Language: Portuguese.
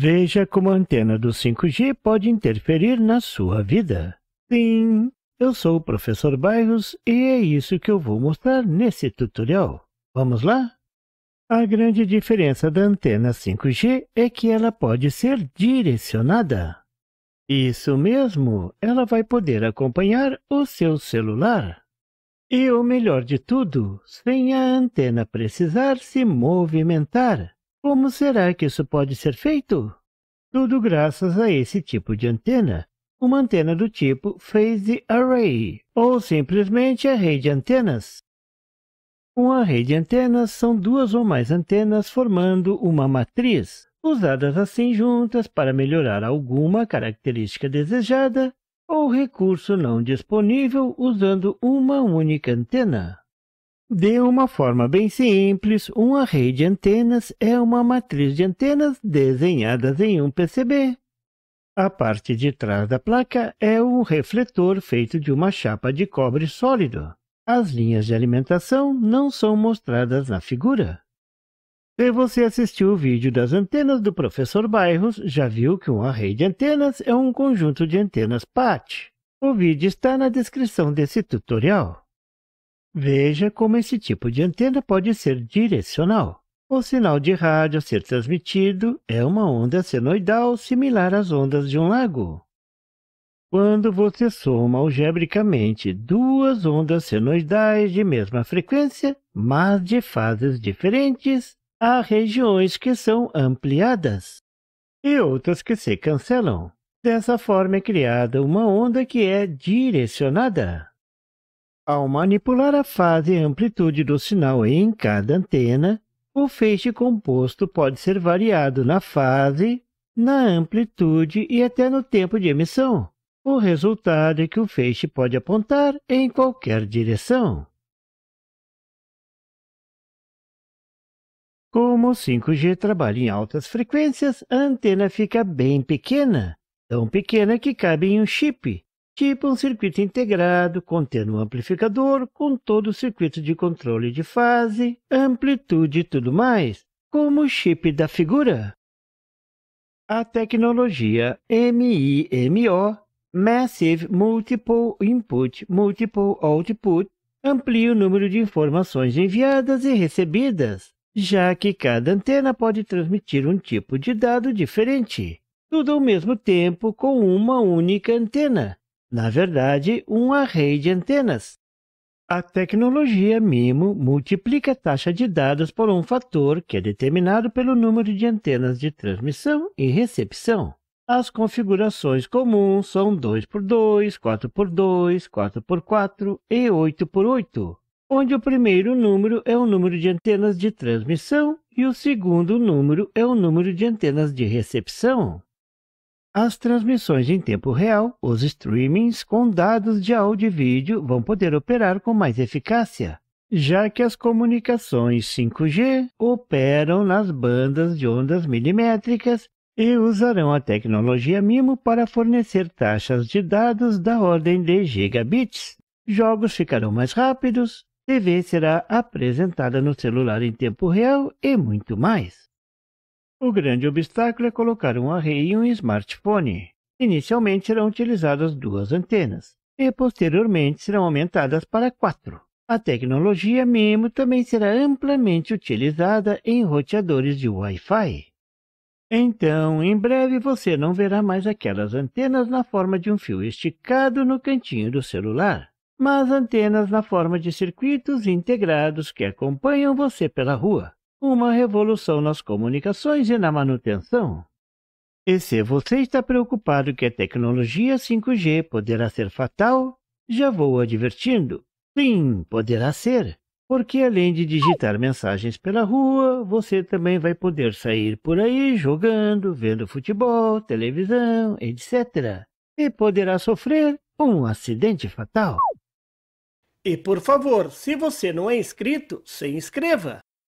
Veja como a antena do 5G pode interferir na sua vida. Sim, eu sou o professor Bairros e é isso que eu vou mostrar nesse tutorial. Vamos lá? A grande diferença da antena 5G é que ela pode ser direcionada. Isso mesmo, ela vai poder acompanhar o seu celular. E o melhor de tudo, sem a antena precisar se movimentar. Como será que isso pode ser feito? Tudo graças a esse tipo de antena. Uma antena do tipo Phase Array, ou simplesmente a rede de antenas. Uma rede de antenas são duas ou mais antenas formando uma matriz, usadas assim juntas para melhorar alguma característica desejada ou recurso não disponível usando uma única antena. De uma forma bem simples, um array de antenas é uma matriz de antenas desenhadas em um PCB. A parte de trás da placa é um refletor feito de uma chapa de cobre sólido. As linhas de alimentação não são mostradas na figura. Se você assistiu o vídeo das antenas do professor Bairros, já viu que um array de antenas é um conjunto de antenas PAT. O vídeo está na descrição desse tutorial. Veja como esse tipo de antena pode ser direcional. O sinal de rádio a ser transmitido é uma onda senoidal similar às ondas de um lago. Quando você soma algebricamente duas ondas senoidais de mesma frequência, mas de fases diferentes, há regiões que são ampliadas e outras que se cancelam. Dessa forma é criada uma onda que é direcionada. Ao manipular a fase e amplitude do sinal em cada antena, o feixe composto pode ser variado na fase, na amplitude e até no tempo de emissão. O resultado é que o feixe pode apontar em qualquer direção. Como o 5G trabalha em altas frequências, a antena fica bem pequena, tão pequena que cabe em um chip, tipo um circuito integrado contendo um amplificador com todo o circuito de controle de fase, amplitude e tudo mais, como o chip da figura. A tecnologia MIMO, Massive Multiple Input Multiple Output, amplia o número de informações enviadas e recebidas, já que cada antena pode transmitir um tipo de dado diferente, tudo ao mesmo tempo com uma única antena, na verdade, um array de antenas. A tecnologia MIMO multiplica a taxa de dados por um fator que é determinado pelo número de antenas de transmissão e recepção. As configurações comuns são 2x2, 4x2, 4x4 e 8x8, onde o primeiro número é o número de antenas de transmissão e o segundo número é o número de antenas de recepção. As transmissões em tempo real, os streamings com dados de áudio e vídeo vão poder operar com mais eficácia, já que as comunicações 5G operam nas bandas de ondas milimétricas e usarão a tecnologia MIMO para fornecer taxas de dados da ordem de gigabits. Jogos ficarão mais rápidos, TV será apresentada no celular em tempo real e muito mais. O grande obstáculo é colocar um array em um smartphone. Inicialmente serão utilizadas duas antenas e posteriormente serão aumentadas para quatro. A tecnologia MIMO também será amplamente utilizada em roteadores de Wi-Fi. Então, em breve você não verá mais aquelas antenas na forma de um fio esticado no cantinho do celular, mas antenas na forma de circuitos integrados que acompanham você pela rua uma revolução nas comunicações e na manutenção. E se você está preocupado que a tecnologia 5G poderá ser fatal, já vou advertindo. Sim, poderá ser, porque além de digitar mensagens pela rua, você também vai poder sair por aí jogando, vendo futebol, televisão, etc. E poderá sofrer um acidente fatal. E por favor, se você não é inscrito, se inscreva!